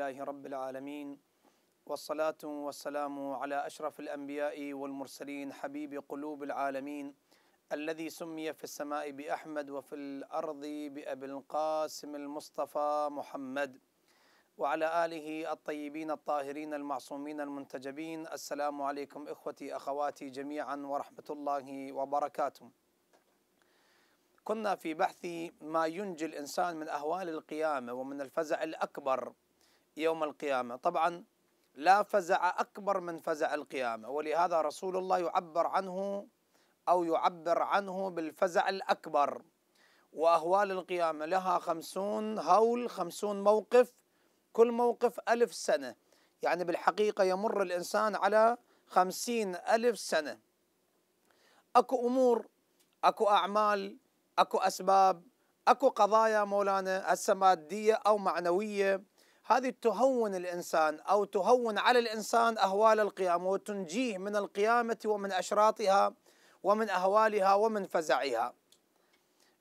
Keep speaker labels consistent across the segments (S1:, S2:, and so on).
S1: لله رب العالمين والصلاة والسلام على أشرف الأنبياء والمرسلين حبيب قلوب العالمين الذي سمي في السماء بأحمد وفي الأرض بأبي القاسم المصطفى محمد وعلى آله الطيبين الطاهرين المعصومين المنتجبين السلام عليكم إخوتي أخواتي جميعا ورحمة الله وبركاته كنا في بحث ما ينجي الإنسان من أهوال القيامة ومن الفزع الأكبر يوم القيامة طبعا لا فزع أكبر من فزع القيامة ولهذا رسول الله يعبر عنه أو يعبر عنه بالفزع الأكبر وأهوال القيامة لها خمسون هول خمسون موقف كل موقف ألف سنة يعني بالحقيقة يمر الإنسان على خمسين ألف سنة أكو أمور أكو أعمال أكو أسباب أكو قضايا مولانا هسه مادية أو معنوية هذه تهون الانسان او تهون على الانسان اهوال القيامه وتنجيه من القيامه ومن اشراطها ومن اهوالها ومن فزعها.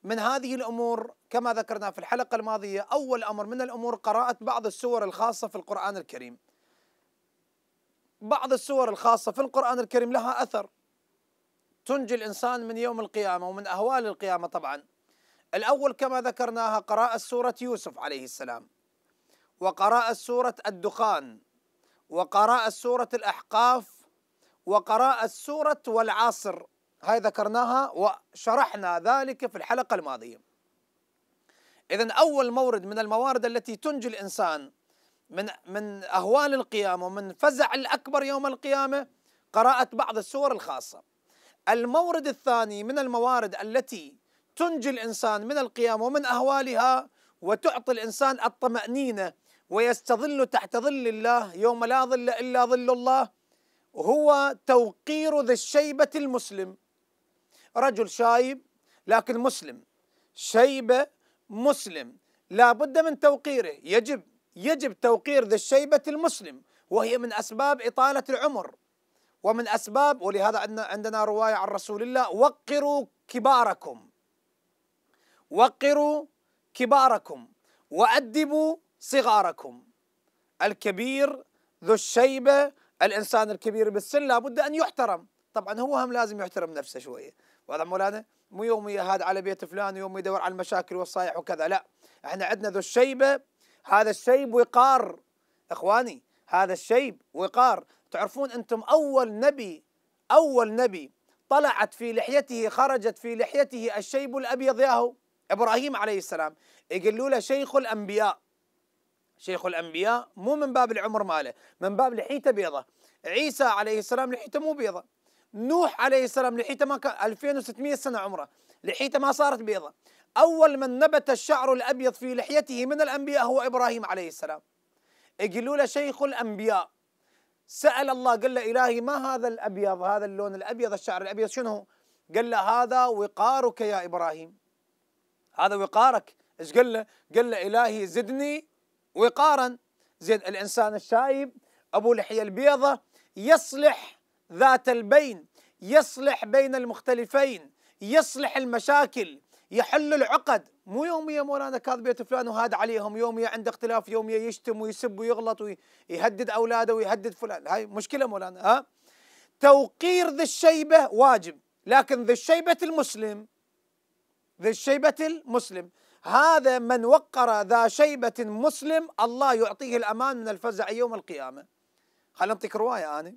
S1: من هذه الامور كما ذكرنا في الحلقه الماضيه اول امر من الامور قراءه بعض السور الخاصه في القران الكريم. بعض السور الخاصه في القران الكريم لها اثر تنجي الانسان من يوم القيامه ومن اهوال القيامه طبعا. الاول كما ذكرناها قراءه سوره يوسف عليه السلام. وقراءة سورة الدخان وقراءة سورة الأحقاف وقراءة سورة والعصر هاي ذكرناها وشرحنا ذلك في الحلقة الماضية إذا أول مورد من الموارد التي تنجي الإنسان من من أهوال القيامة ومن فزع الأكبر يوم القيامة قراءة بعض السور الخاصة المورد الثاني من الموارد التي تنجي الإنسان من القيامة ومن أهوالها وتعطي الإنسان الطمأنينة ويستظل تحت ظل الله يوم لا ظل الا ظل الله هو توقير ذي الشيبه المسلم رجل شايب لكن مسلم شيبه مسلم لا بد من توقيره يجب يجب توقير ذي الشيبه المسلم وهي من اسباب اطاله العمر ومن اسباب ولهذا عندنا عندنا روايه عن رسول الله وقروا كباركم وقروا كباركم وادبوا صغاركم الكبير ذو الشيبة الإنسان الكبير بالسن لابد أن يحترم طبعا هو هم لازم يحترم نفسه شوية وهذا مولانا مو يوم هذا على بيت فلان ويوم يدور على المشاكل والصايح وكذا لا احنا عندنا ذو الشيبة هذا الشيب وقار اخواني هذا الشيب وقار تعرفون انتم اول نبي اول نبي طلعت في لحيته خرجت في لحيته الشيب الابيض ياهو ابراهيم عليه السلام يقولوا له شيخ الانبياء شيخ الانبياء مو من باب العمر ماله من باب لحيته بيضه عيسى عليه السلام لحيته مو بيضه نوح عليه السلام لحيته ما كان 2600 سنه عمره لحيته ما صارت بيضه اول من نبت الشعر الابيض في لحيته من الانبياء هو ابراهيم عليه السلام قالوا له شيخ الانبياء سال الله قال له الهي ما هذا الابيض هذا اللون الابيض الشعر الابيض شنو قال له هذا وقارك يا ابراهيم هذا وقارك ايش قال له قال له الهي زدني وقارا زين الإنسان الشايب أبو لحية البيضة يصلح ذات البين يصلح بين المختلفين يصلح المشاكل يحل العقد مو يوميا مولانا كاذب بيت فلان وهاد عليهم يوميا عند اختلاف يوميا يشتم ويسب ويغلط ويهدد اولاده ويهدد فلان هاي مشكله مولانا ها توقير ذي الشيبه واجب لكن ذي الشيبه المسلم ذي الشيبه المسلم هذا من وقر ذا شيبة مسلم الله يعطيه الأمان من الفزع يوم القيامة خلينا نعطيك رواية أنا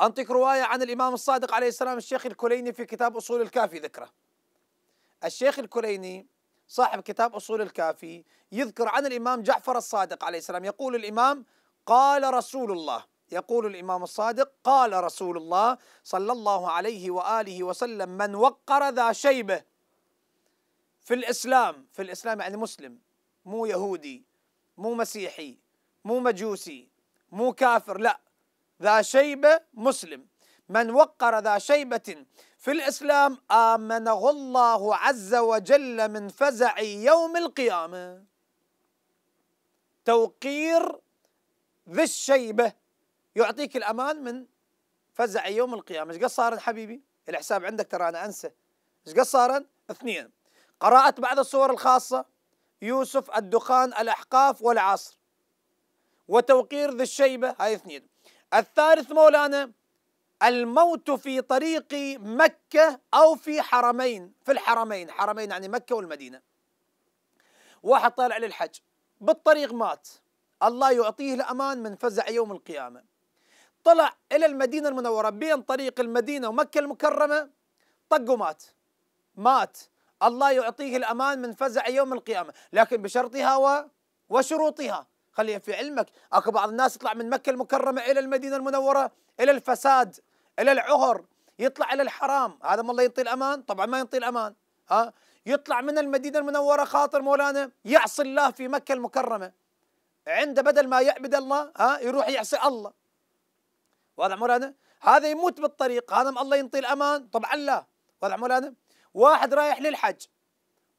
S1: أنطيك رواية عن الإمام الصادق عليه السلام الشيخ الكليني في كتاب أصول الكافي ذكره الشيخ الكليني صاحب كتاب أصول الكافي يذكر عن الإمام جعفر الصادق عليه السلام يقول الإمام قال رسول الله يقول الإمام الصادق قال رسول الله صلى الله عليه وآله وسلم من وقر ذا شيبة في الإسلام في الإسلام يعني مسلم مو يهودي مو مسيحي مو مجوسي مو كافر لا ذا شيبة مسلم من وقر ذا شيبة في الإسلام آمنه الله عز وجل من فزع يوم القيامة توقير ذي الشيبة يعطيك الأمان من فزع يوم القيامة ايش قد حبيبي الحساب عندك ترى أنا أنسى ايش قد اثنين قرأت بعض الصور الخاصة يوسف الدخان الأحقاف والعصر وتوقير ذي الشيبة هاي اثنين الثالث مولانا الموت في طريق مكة أو في حرمين في الحرمين حرمين يعني مكة والمدينة واحد طالع للحج بالطريق مات الله يعطيه الأمان من فزع يوم القيامة طلع إلى المدينة المنورة بين طريق المدينة ومكة المكرمة طق ومات مات الله يعطيه الأمان من فزع يوم القيامة لكن بشرطها و... وشروطها خليها في علمك أكو بعض الناس يطلع من مكة المكرمة إلى المدينة المنورة إلى الفساد إلى العهر يطلع إلى الحرام هذا ما الله ينطي الأمان طبعا ما ينطي الأمان ها يطلع من المدينة المنورة خاطر مولانا يعصي الله في مكة المكرمة عنده بدل ما يعبد الله ها يروح يعصي الله واضح مولانا هذا يموت بالطريق هذا الله ينطي الأمان طبعا لا واضح مولانا واحد رايح للحج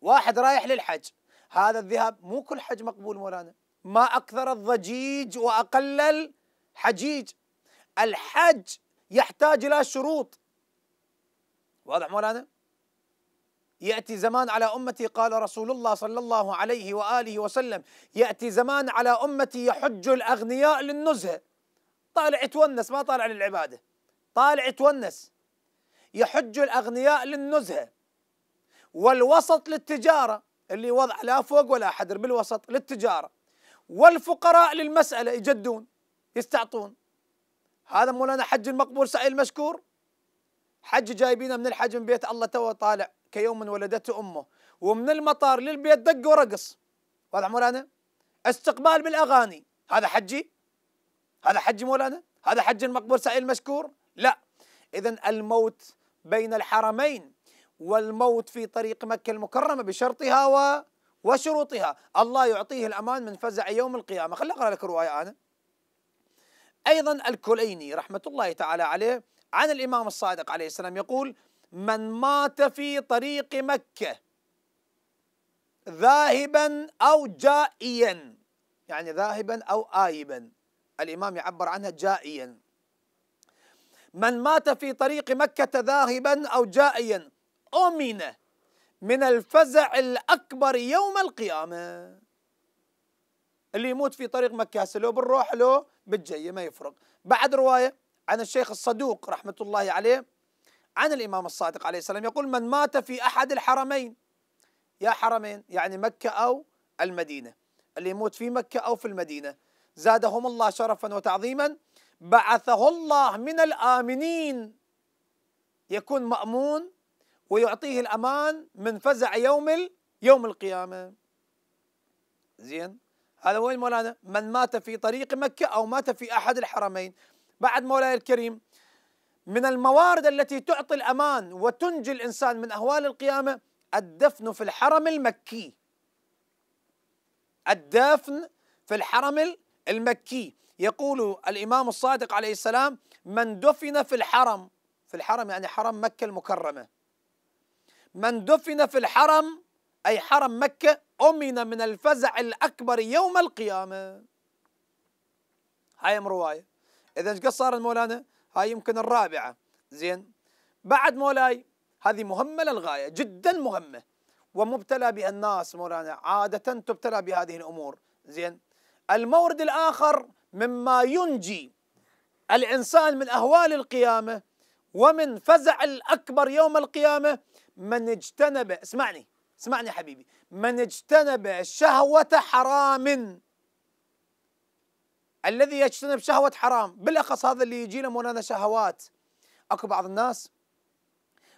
S1: واحد رايح للحج هذا الذهاب مو كل حج مقبول مولانا ما أكثر الضجيج وأقل الحجيج الحج يحتاج إلى شروط واضح مولانا يأتي زمان على أمتي قال رسول الله صلى الله عليه وآله وسلم يأتي زمان على أمتي يحج الأغنياء للنزهة طالع تونس ما طالع للعبادة طالع تونس يحج الأغنياء للنزهة والوسط للتجارة اللي وضع لا فوق ولا حدر بالوسط للتجارة والفقراء للمسألة يجدون يستعطون هذا مولانا حج المقبول سعي المشكور حج جايبينه من الحج من بيت الله تو طالع كيوم ولدته أمه ومن المطار للبيت دق ورقص واضح مولانا استقبال بالأغاني هذا حجي هذا حجي مولانا هذا حج المقبول سعي المشكور لا إذا الموت بين الحرمين والموت في طريق مكة المكرمة بشرطها و وشروطها الله يعطيه الأمان من فزع يوم القيامة خليني أقرأ لك رواية أنا أيضا الكليني رحمة الله تعالى عليه عن الإمام الصادق عليه السلام يقول من مات في طريق مكة ذاهبا أو جائيا يعني ذاهبا أو آيبا الإمام يعبر عنها جائيا من مات في طريق مكة ذاهبا أو جائيا أمن من الفزع الأكبر يوم القيامة اللي يموت في طريق مكة لو بالروح لو بالجية ما يفرق بعد رواية عن الشيخ الصدوق رحمة الله عليه عن الإمام الصادق عليه السلام يقول من مات في أحد الحرمين يا حرمين يعني مكة أو المدينة اللي يموت في مكة أو في المدينة زادهم الله شرفا وتعظيما بعثه الله من الآمنين يكون مأمون ويعطيه الأمان من فزع يوم ال... يوم القيامة زين هذا وين مولانا من مات في طريق مكة أو مات في أحد الحرمين بعد مولاي الكريم من الموارد التي تعطي الأمان وتنجي الإنسان من أهوال القيامة الدفن في الحرم المكي الدفن في الحرم المكي يقول الإمام الصادق عليه السلام من دفن في الحرم في الحرم يعني حرم مكة المكرمة من دفن في الحرم أي حرم مكة أمن من الفزع الأكبر يوم القيامة هاي رواية إذا ايش صار مولانا هاي يمكن الرابعة زين بعد مولاي هذه مهمة للغاية جدا مهمة ومبتلى بها الناس مولانا عادة تبتلى بهذه الأمور زين المورد الآخر مما ينجي الإنسان من أهوال القيامة ومن فزع الأكبر يوم القيامة من اجتنب اسمعني اسمعني حبيبي من اجتنب شهوة حرام الذي يجتنب شهوة حرام بالأخص هذا اللي يجينا مولانا شهوات أكو بعض الناس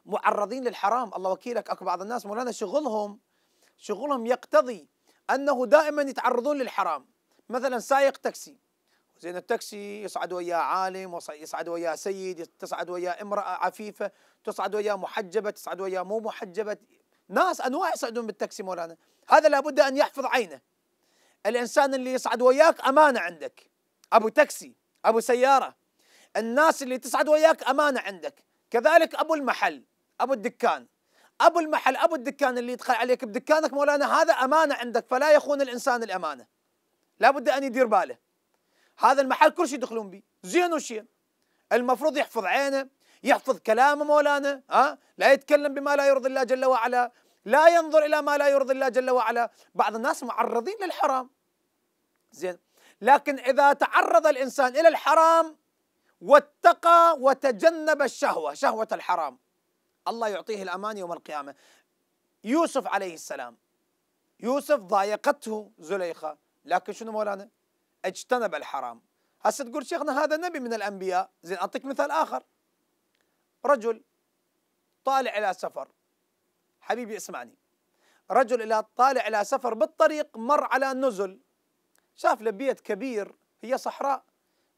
S1: معرضين للحرام الله وكيلك أكو بعض الناس مولانا شغلهم شغلهم يقتضي أنه دائما يتعرضون للحرام مثلا سايق تاكسي زين التاكسي يصعد وياه عالم يصعد وياه سيد تصعد وياه امرأة عفيفة تصعد وياه محجبة تصعد وياه مو محجبة ناس أنواع يصعدون بالتاكسي مولانا هذا لابد أن يحفظ عينه الإنسان اللي يصعد وياك أمانة عندك أبو تاكسي أبو سيارة الناس اللي تصعد وياك أمانة عندك كذلك أبو المحل أبو الدكان أبو المحل أبو الدكان اللي يدخل عليك بدكانك مولانا هذا أمانة عندك فلا يخون الإنسان الأمانة لابد أن يدير باله هذا المحل كل شيء يدخلون به زين وشين المفروض يحفظ عينه يحفظ كلام مولانا ها لا يتكلم بما لا يرضي الله جل وعلا لا ينظر الى ما لا يرضي الله جل وعلا بعض الناس معرضين للحرام زين لكن اذا تعرض الانسان الى الحرام واتقى وتجنب الشهوه شهوه الحرام الله يعطيه الامان يوم القيامه يوسف عليه السلام يوسف ضايقته زليخه لكن شنو مولانا اجتنب الحرام هسه تقول شيخنا هذا نبي من الأنبياء زين أعطيك مثال آخر رجل طالع إلى سفر حبيبي اسمعني رجل إلى طالع إلى سفر بالطريق مر على نزل شاف له بيت كبير هي صحراء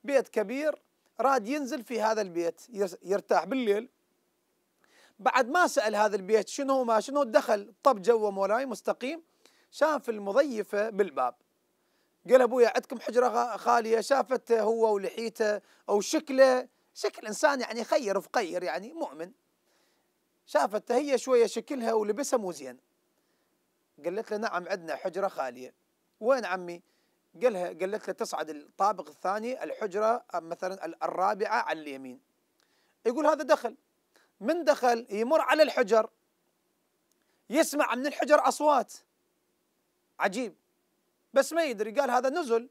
S1: بيت كبير راد ينزل في هذا البيت يرتاح بالليل بعد ما سأل هذا البيت شنو ما شنو دخل طب جوه مولاي مستقيم شاف المضيفة بالباب قال ابويا عندكم حجره خاليه شافته هو ولحيته او شكله شكل انسان يعني خير فقير يعني مؤمن شافته هي شويه شكلها ولبسها مو زين قالت له نعم عندنا حجره خاليه وين عمي؟ قالها قالت له تصعد الطابق الثاني الحجره مثلا الرابعه على اليمين يقول هذا دخل من دخل يمر على الحجر يسمع من الحجر اصوات عجيب بس ما يدري قال هذا نزل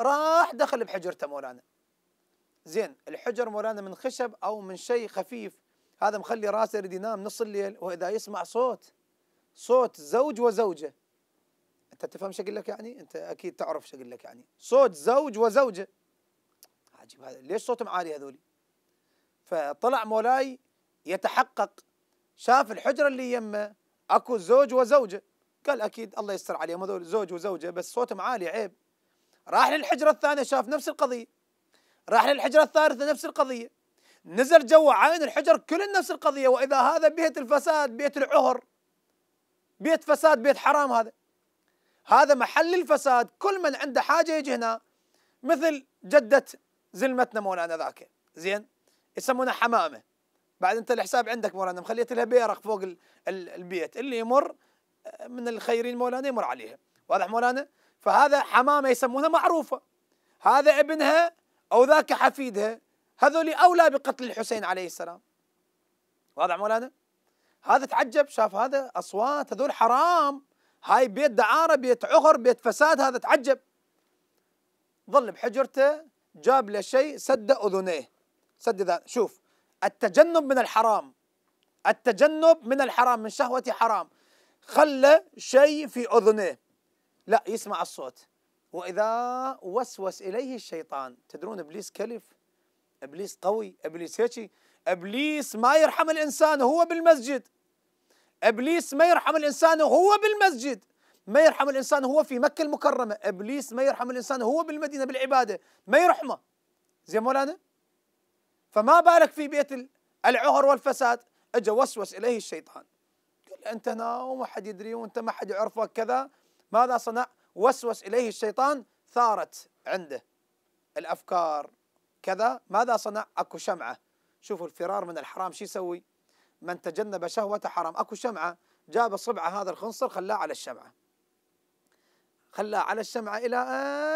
S1: راح دخل بحجرته مولانا زين الحجر مولانا من خشب او من شيء خفيف هذا مخلي راسه يريد ينام نص الليل واذا يسمع صوت صوت زوج وزوجه انت تفهم شو اقول لك يعني؟ انت اكيد تعرف شو اقول لك يعني صوت زوج وزوجه عجيب هذا ليش صوتهم عالي هذولي؟ فطلع مولاي يتحقق شاف الحجره اللي يمه اكو زوج وزوجه قال أكيد الله يستر عليهم هذول زوج وزوجة بس صوتهم عالي عيب راح للحجرة الثانية شاف نفس القضية راح للحجرة الثالثة نفس القضية نزل جوا عين الحجر كل نفس القضية وإذا هذا بيت الفساد بيت العهر بيت فساد بيت حرام هذا هذا محل الفساد كل من عنده حاجة يجي هنا مثل جدة زلمتنا مولانا ذاك زين يسمونها حمامة بعد انت الحساب عندك مولانا مخليت لها بيرق فوق البيت اللي يمر من الخيرين مولانا يمر عليها واضح مولانا فهذا حمامه يسمونها معروفه هذا ابنها او ذاك حفيدها هذول اولى بقتل الحسين عليه السلام واضح مولانا هذا تعجب شاف هذا اصوات هذول حرام هاي بيت دعاره بيت عغر بيت فساد هذا تعجب ظل بحجرته جاب له شيء سد اذنيه سد ذا شوف التجنب من الحرام التجنب من الحرام من شهوة حرام خلى شيء في أذنه لا يسمع الصوت وإذا وسوس إليه الشيطان تدرون إبليس كلف إبليس قوي إبليس هيكي إبليس ما يرحم الإنسان هو بالمسجد إبليس ما يرحم الإنسان هو بالمسجد ما يرحم الإنسان هو في مكة المكرمة إبليس ما يرحم الإنسان هو بالمدينة بالعبادة ما يرحمه زين مولانا فما بالك في بيت العهر والفساد اجى وسوس إليه الشيطان انت هنا وما حد يدري وانت ما حد يعرفك كذا ماذا صنع وسوس اليه الشيطان ثارت عنده الافكار كذا ماذا صنع اكو شمعه شوفوا الفرار من الحرام شو يسوي من تجنب شهوة حرام اكو شمعه جاب صبعه هذا الخنصر خلاه على الشمعه خلاه على الشمعه الى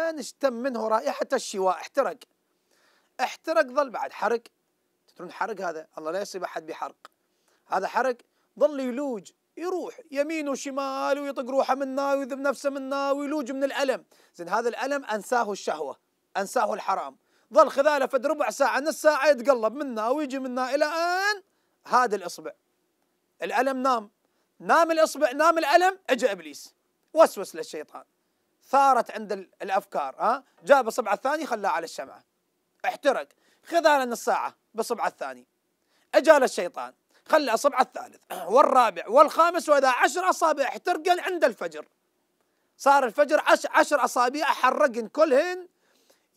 S1: ان اشتم منه رائحه الشواء احترق احترق ظل بعد حرق تدرون حرق هذا الله لا يصيب احد بحرق هذا حرق ظل يلوج يروح يمين وشمال ويطق روحه منا ويذب نفسه منا ويلوج من الالم زين هذا الالم انساه الشهوه انساه الحرام ظل خذاله فد ربع ساعه نص ساعه يتقلب منا ويجي منا الى ان هذا الاصبع الالم نام نام الاصبع نام الالم اجى ابليس وسوس للشيطان ثارت عند الافكار ها جاب الصبع الثاني خلاه على الشمعه احترق خذاله نص ساعه بالصبع الثاني اجى الشيطان خلي الأصبع الثالث والرابع والخامس وإذا عشر أصابع احترقن عند الفجر صار الفجر عشر أصابع حرقن كلهن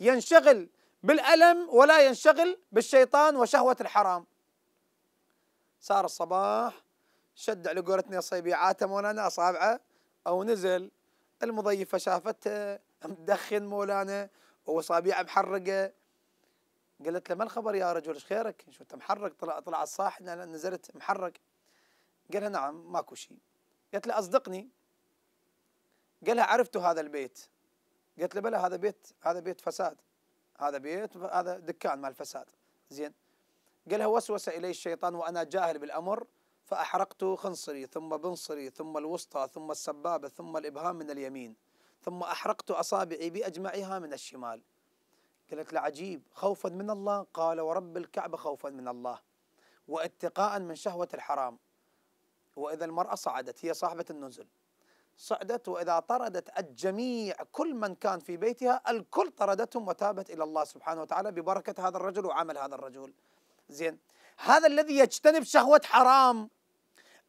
S1: ينشغل بالألم ولا ينشغل بالشيطان وشهوة الحرام صار الصباح شد على قولتنا عاتم مولانا أصابعه أو نزل المضيفة شافته مدخن مولانا وأصابيعه محرقة قالت له ما الخبر يا رجل ايش خيرك شو انت محرك طلع طلع الصاح نزلت محرك قالها نعم ماكو شيء قالت له اصدقني قالها عرفتوا هذا البيت قالت له بلى هذا بيت هذا بيت فساد هذا بيت هذا دكان مال فساد زين قالها وسوس الي الشيطان وانا جاهل بالامر فاحرقت خنصري ثم بنصري ثم الوسطى ثم السبابه ثم الابهام من اليمين ثم احرقت اصابعي باجمعها من الشمال قالت له عجيب خوفا من الله قال ورب الكعبة خوفا من الله واتقاء من شهوة الحرام وإذا المرأة صعدت هي صاحبة النزل صعدت وإذا طردت الجميع كل من كان في بيتها الكل طردتهم وتابت إلى الله سبحانه وتعالى ببركة هذا الرجل وعمل هذا الرجل زين هذا الذي يجتنب شهوة حرام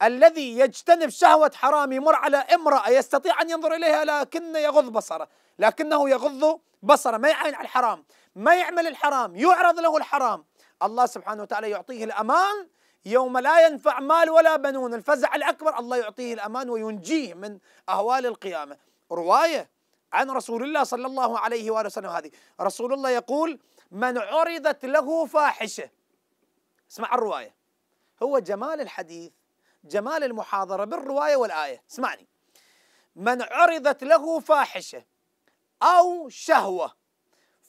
S1: الذي يجتنب شهوة حرام يمر على امرأة يستطيع أن ينظر إليها لكنه يغض بصره لكنه يغض بصره ما يعين على الحرام ما يعمل الحرام يعرض له الحرام الله سبحانه وتعالى يعطيه الأمان يوم لا ينفع مال ولا بنون الفزع الأكبر الله يعطيه الأمان وينجيه من أهوال القيامة رواية عن رسول الله صلى الله عليه وآله وسلم هذه رسول الله يقول من عرضت له فاحشة اسمع الرواية هو جمال الحديث جمال المحاضرة بالرواية والآية اسمعني من عرضت له فاحشة أو شهوة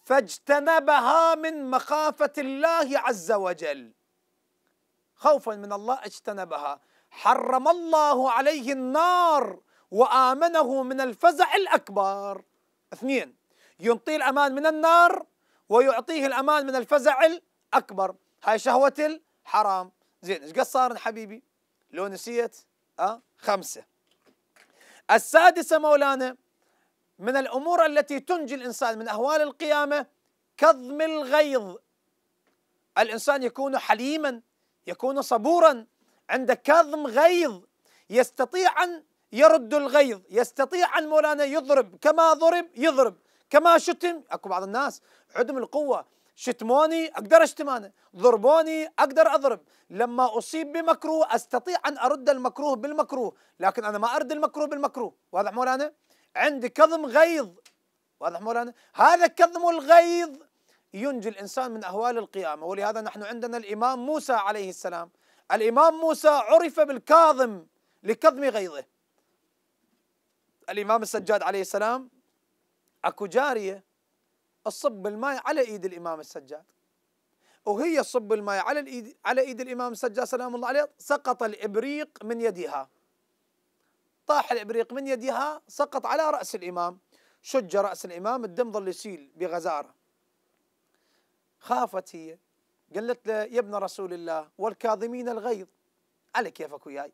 S1: فاجتنبها من مخافة الله عز وجل خوفا من الله اجتنبها حرم الله عليه النار وآمنه من الفزع الأكبر اثنين يعطيه الأمان من النار ويعطيه الأمان من الفزع الأكبر هاي شهوة الحرام زين ايش قصار حبيبي لو نسيت أه؟ خمسة السادسة مولانا من الأمور التي تنجي الإنسان من أهوال القيامة كظم الغيظ الإنسان يكون حليما يكون صبورا عند كظم غيظ يستطيع أن يرد الغيظ يستطيع أن مولانا يضرب كما ضرب يضرب كما شتم أكو بعض الناس عدم القوة شتموني اقدر اشتمانه ضربوني اقدر اضرب لما اصيب بمكروه استطيع ان ارد المكروه بالمكروه لكن انا ما ارد المكروه بالمكروه واضح مولانا عندي كظم غيظ واضح مولانا هذا كظم الغيظ ينجي الانسان من اهوال القيامه ولهذا نحن عندنا الامام موسى عليه السلام الامام موسى عرف بالكاظم لكظم غيظه الامام السجاد عليه السلام اكو جاريه تصب الماء على ايد الامام السجاد وهي تصب الماء على الايد على ايد الامام السجاد سلام الله عليه سقط الابريق من يدها طاح الابريق من يدها سقط على راس الامام شج راس الامام الدم ظل يسيل بغزاره خافت هي قالت له يا ابن رسول الله والكاظمين الغيظ على كيفك وياي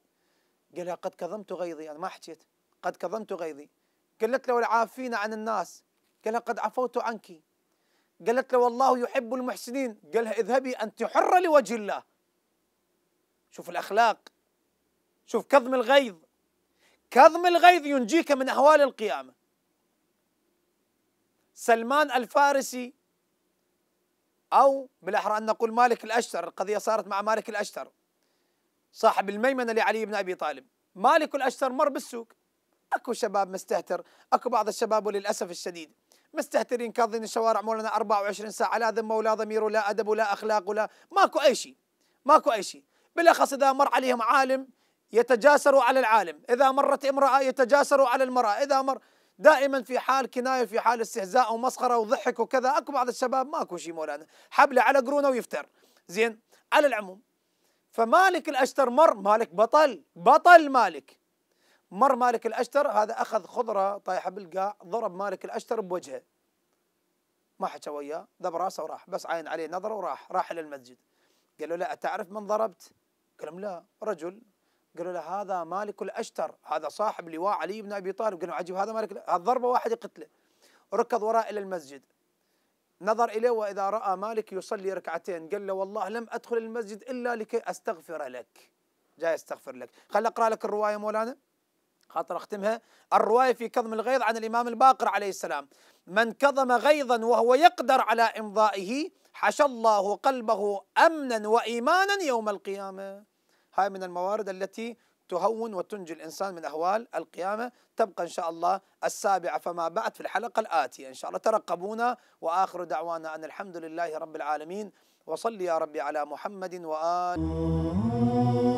S1: قال لها قد كظمت غيظي انا ما حكيت قد كظمت غيظي قالت له والعافين عن الناس قال لها قد عفوت عنك قالت له والله يحب المحسنين قال لها اذهبي أنت حرة لوجه الله شوف الأخلاق شوف كظم الغيظ كظم الغيظ ينجيك من أهوال القيامة سلمان الفارسي أو بالأحرى أن نقول مالك الأشتر القضية صارت مع مالك الأشتر صاحب الميمنة لعلي بن أبي طالب مالك الأشتر مر بالسوق أكو شباب مستهتر أكو بعض الشباب وللأسف الشديد مستهترين كاظين الشوارع مولانا 24 ساعه لا ذمه ولا ضمير ولا ادب ولا اخلاق ولا ماكو اي شيء ماكو اي شيء بالاخص اذا مر عليهم عالم يتجاسروا على العالم اذا مرت امراه يتجاسروا على المراه اذا مر دائما في حال كنايه في حال استهزاء ومسخره وضحك وكذا اكو بعض الشباب ماكو شيء مولانا حبله على قرونه ويفتر زين على العموم فمالك الاشتر مر مالك بطل بطل مالك مر مالك الأشتر هذا أخذ خضرة طايحة بالقاع ضرب مالك الأشتر بوجهه ما حكى وياه دب راسه وراح بس عين عليه نظره وراح راح إلى المسجد قال له لا أتعرف من ضربت قال لهم لا رجل قالوا له هذا مالك الأشتر هذا صاحب لواء علي بن أبي طالب قالوا عجيب هذا مالك الضربه واحد يقتله ركض وراء إلى المسجد نظر إليه وإذا رأى مالك يصلي ركعتين قال له والله لم أدخل المسجد إلا لكي أستغفر لك جاي أستغفر لك خل أقرأ لك الرواية مولانا خاطر اختمها الروايه في كظم الغيظ عن الامام الباقر عليه السلام من كظم غيظا وهو يقدر على امضائه حشى الله قلبه امنا وايمانا يوم القيامه هاي من الموارد التي تهون وتنجي الانسان من اهوال القيامه تبقى ان شاء الله السابعه فما بعد في الحلقه الاتيه ان شاء الله ترقبونا واخر دعوانا ان الحمد لله رب العالمين وصلي يا ربي على محمد وال